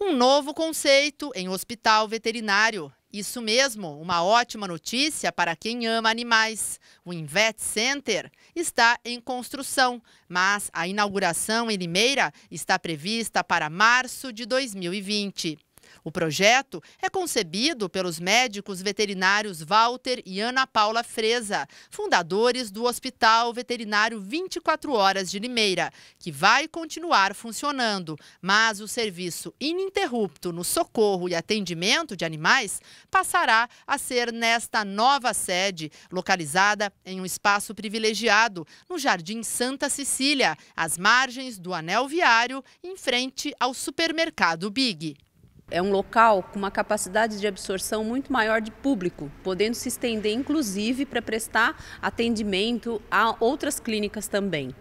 Um novo conceito em hospital veterinário. Isso mesmo, uma ótima notícia para quem ama animais. O Invet Center está em construção, mas a inauguração em Limeira está prevista para março de 2020. O projeto é concebido pelos médicos veterinários Walter e Ana Paula Freza, fundadores do Hospital Veterinário 24 Horas de Limeira, que vai continuar funcionando, mas o serviço ininterrupto no socorro e atendimento de animais passará a ser nesta nova sede, localizada em um espaço privilegiado, no Jardim Santa Cecília, às margens do Anel Viário, em frente ao supermercado Big. É um local com uma capacidade de absorção muito maior de público, podendo se estender inclusive para prestar atendimento a outras clínicas também.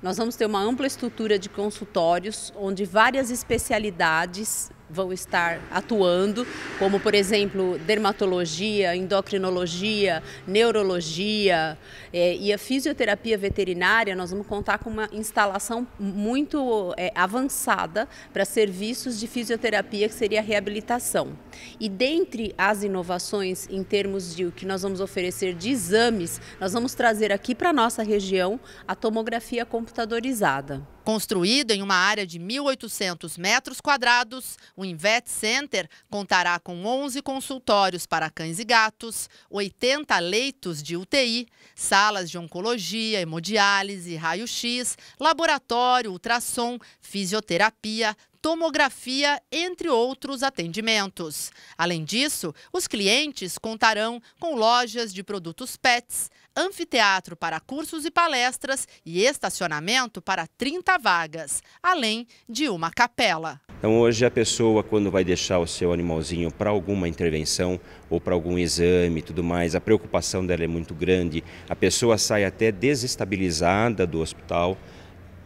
Nós vamos ter uma ampla estrutura de consultórios, onde várias especialidades vão estar atuando, como por exemplo dermatologia, endocrinologia, neurologia é, e a fisioterapia veterinária. Nós vamos contar com uma instalação muito é, avançada para serviços de fisioterapia, que seria a reabilitação. E dentre as inovações em termos de o que nós vamos oferecer de exames, nós vamos trazer aqui para nossa região a tomografia computadorizada. Construído em uma área de 1.800 metros quadrados, o Invet Center contará com 11 consultórios para cães e gatos, 80 leitos de UTI, salas de oncologia, hemodiálise, raio-x, laboratório, ultrassom, fisioterapia, tomografia, entre outros atendimentos. Além disso, os clientes contarão com lojas de produtos pets, anfiteatro para cursos e palestras e estacionamento para 30 vagas, além de uma capela. Então hoje a pessoa quando vai deixar o seu animalzinho para alguma intervenção ou para algum exame, tudo mais, a preocupação dela é muito grande. A pessoa sai até desestabilizada do hospital.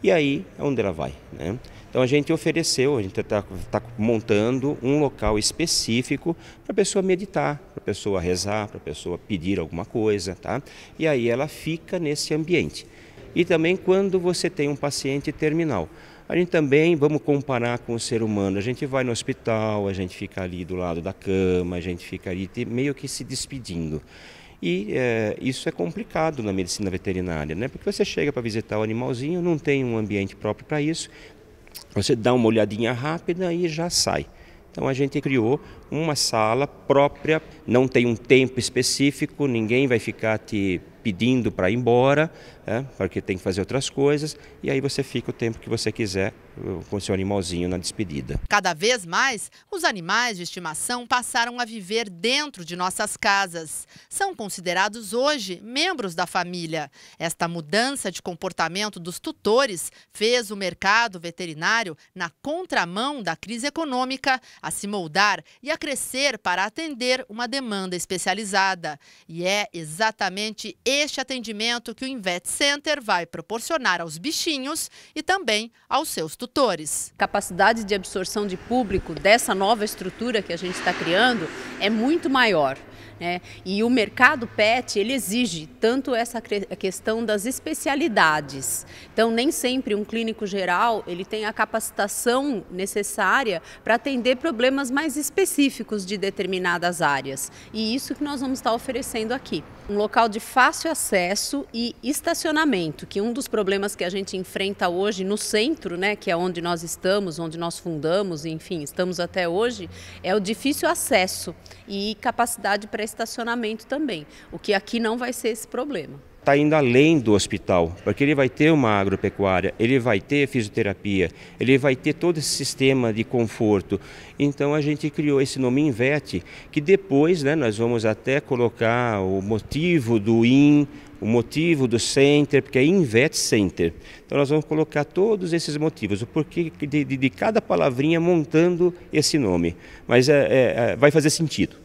E aí é onde ela vai, né? Então a gente ofereceu, a gente está tá montando um local específico para a pessoa meditar, para a pessoa rezar, para a pessoa pedir alguma coisa, tá? E aí ela fica nesse ambiente. E também quando você tem um paciente terminal. A gente também, vamos comparar com o ser humano, a gente vai no hospital, a gente fica ali do lado da cama, a gente fica ali meio que se despedindo. E é, isso é complicado na medicina veterinária, né? Porque você chega para visitar o animalzinho, não tem um ambiente próprio para isso, você dá uma olhadinha rápida e já sai. Então a gente criou uma sala própria, não tem um tempo específico, ninguém vai ficar te pedindo para ir embora, né, porque tem que fazer outras coisas, e aí você fica o tempo que você quiser uh, com seu animalzinho na despedida. Cada vez mais, os animais de estimação passaram a viver dentro de nossas casas. São considerados hoje membros da família. Esta mudança de comportamento dos tutores fez o mercado veterinário, na contramão da crise econômica, a se moldar e a crescer para atender uma demanda especializada. E é exatamente este atendimento que o Invet Center vai proporcionar aos bichinhos e também aos seus tutores. Capacidade de absorção de público dessa nova estrutura que a gente está criando é muito maior. É, e o mercado pet ele exige tanto essa questão das especialidades. Então nem sempre um clínico geral ele tem a capacitação necessária para atender problemas mais específicos de determinadas áreas. E isso que nós vamos estar oferecendo aqui, um local de fácil acesso e estacionamento, que um dos problemas que a gente enfrenta hoje no centro, né, que é onde nós estamos, onde nós fundamos, enfim, estamos até hoje, é o difícil acesso e capacidade para estacionamento também, o que aqui não vai ser esse problema está indo além do hospital, porque ele vai ter uma agropecuária, ele vai ter fisioterapia, ele vai ter todo esse sistema de conforto. Então a gente criou esse nome Invet, que depois né, nós vamos até colocar o motivo do IN, o motivo do Center, porque é Invet Center. Então nós vamos colocar todos esses motivos, o porquê de, de, de cada palavrinha montando esse nome. Mas é, é, é vai fazer sentido.